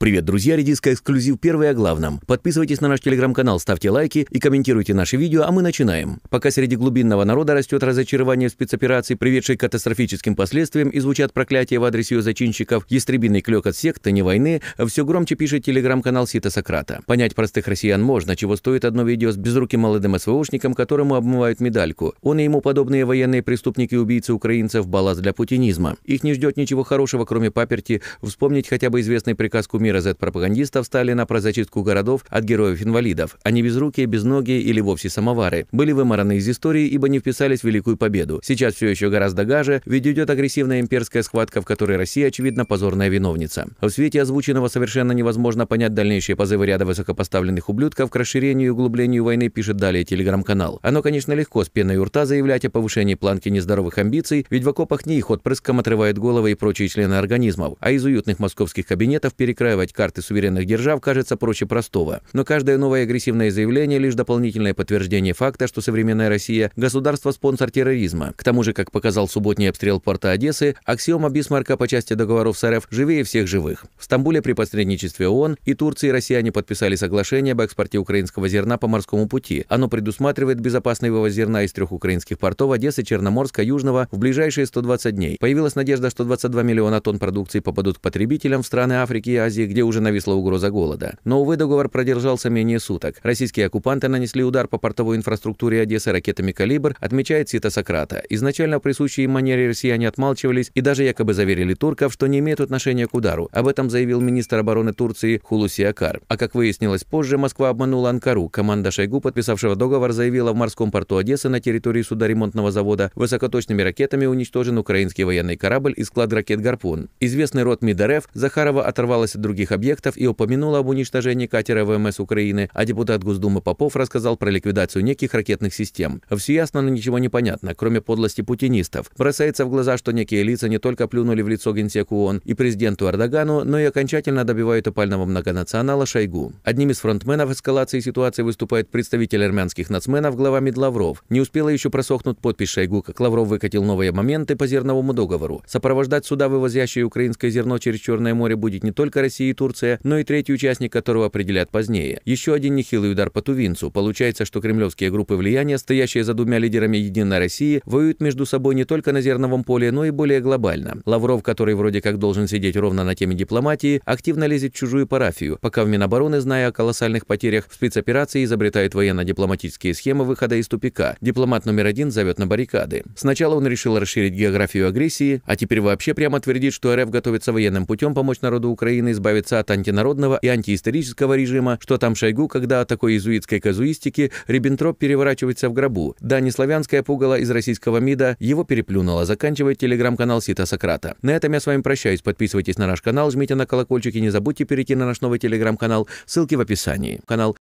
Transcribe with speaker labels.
Speaker 1: Привет, друзья! Редиска эксклюзив первый о главном. Подписывайтесь на наш телеграм-канал, ставьте лайки и комментируйте наши видео, а мы начинаем. Пока среди глубинного народа растет разочарование в спецоперации, приведшей к катастрофическим последствиям, и звучат проклятия в адрес ее зачинщиков, ястребиный клек от секты, а не войны, все громче пишет телеграм-канал Сита Сократа. Понять простых россиян можно, чего стоит одно видео с безруким молодым СВОшником, которому обмывают медальку. Он и ему подобные военные преступники-убийцы и украинцев – балласт для путинизма. Их не ждет ничего хорошего, кроме паперти, вспомнить хотя бы известный приказ кумира СМИ розет-пропагандистов стали на прозачистку городов от героев-инвалидов. Они безрукие, безногие или вовсе самовары. Были вымораны из истории, ибо не вписались в Великую Победу. Сейчас все еще гораздо гаже, ведь идет агрессивная имперская схватка, в которой Россия, очевидно, позорная виновница. В свете озвученного совершенно невозможно понять дальнейшие позывы ряда высокопоставленных ублюдков к расширению и углублению войны, пишет далее телеграм-канал. Оно, конечно, легко с пеной у рта заявлять о повышении планки нездоровых амбиций, ведь в окопах не их отпрыском отрывают головы и прочие члены организмов, а из уютных московских кабинетов перекраивают выстраивать карты суверенных держав кажется проще простого. Но каждое новое агрессивное заявление – лишь дополнительное подтверждение факта, что современная Россия – государство-спонсор терроризма. К тому же, как показал субботний обстрел порта Одессы, аксиома Бисмарка по части договоров с РФ живее всех живых. В Стамбуле при посредничестве ООН и Турции россияне подписали соглашение об экспорте украинского зерна по морскому пути. Оно предусматривает безопасный вывоз зерна из трех украинских портов Одессы, Черноморска, Южного в ближайшие 120 дней. Появилась надежда, что 22 миллиона тонн продукции попадут к потребителям в страны Африки и Азии, где уже нависла угроза голода. Но, увы, договор продержался менее суток. Российские оккупанты нанесли удар по портовой инфраструктуре Одессы ракетами «Калибр», отмечает Сита Сократа. Изначально присущие им манере россияне отмалчивались и даже якобы заверили турков, что не имеют отношения к удару. Об этом заявил министр обороны Турции Хулуси Акар. А как выяснилось позже, Москва обманула Анкару. Команда Шойгу, подписавшего договор, заявила в морском порту Одессы на территории судоремонтного завода высокоточными ракетами уничтожен украинский военный корабль и склад ракет «Гарпун». Известный род МИД Захарова оторвалась от других других объектов и упомянула об уничтожении катера ВМС Украины, а депутат Госдумы Попов рассказал про ликвидацию неких ракетных систем. Все ясно, но ничего не понятно, кроме подлости путинистов. Бросается в глаза, что некие лица не только плюнули в лицо генсеку ООН и президенту Эрдогану, но и окончательно добивают опального многонационала Шойгу. Одним из фронтменов эскалации ситуации выступает представитель армянских нацменов, глава МИД Лавров. Не успела еще просохнуть подпись Шойгу, как Лавров выкатил новые моменты по зерновому договору. Сопровождать суда, вывозящие украинское зерно через Черное море, будет не только Россия, России и Турция, но и третий участник которого определят позднее. Еще один нехилый удар по Тувинцу. Получается, что кремлевские группы влияния, стоящие за двумя лидерами «Единой России», воюют между собой не только на зерновом поле, но и более глобально. Лавров, который вроде как должен сидеть ровно на теме дипломатии, активно лезет в чужую парафию, пока в Минобороны, зная о колоссальных потерях в спецоперации, изобретает военно-дипломатические схемы выхода из тупика. Дипломат номер один зовет на баррикады. Сначала он решил расширить географию агрессии, а теперь вообще прямо твердит, что РФ готовится военным путем помочь народу Украины избавиться избавиться от антинародного и антиисторического режима, что там Шойгу, когда о такой иезуитской казуистике Риббентроп переворачивается в гробу. Да, неславянская пугала из российского МИДа его переплюнула. Заканчивает телеграм-канал Сита Сократа. На этом я с вами прощаюсь. Подписывайтесь на наш канал, жмите на колокольчик и не забудьте перейти на наш новый телеграм-канал. Ссылки в описании. Канал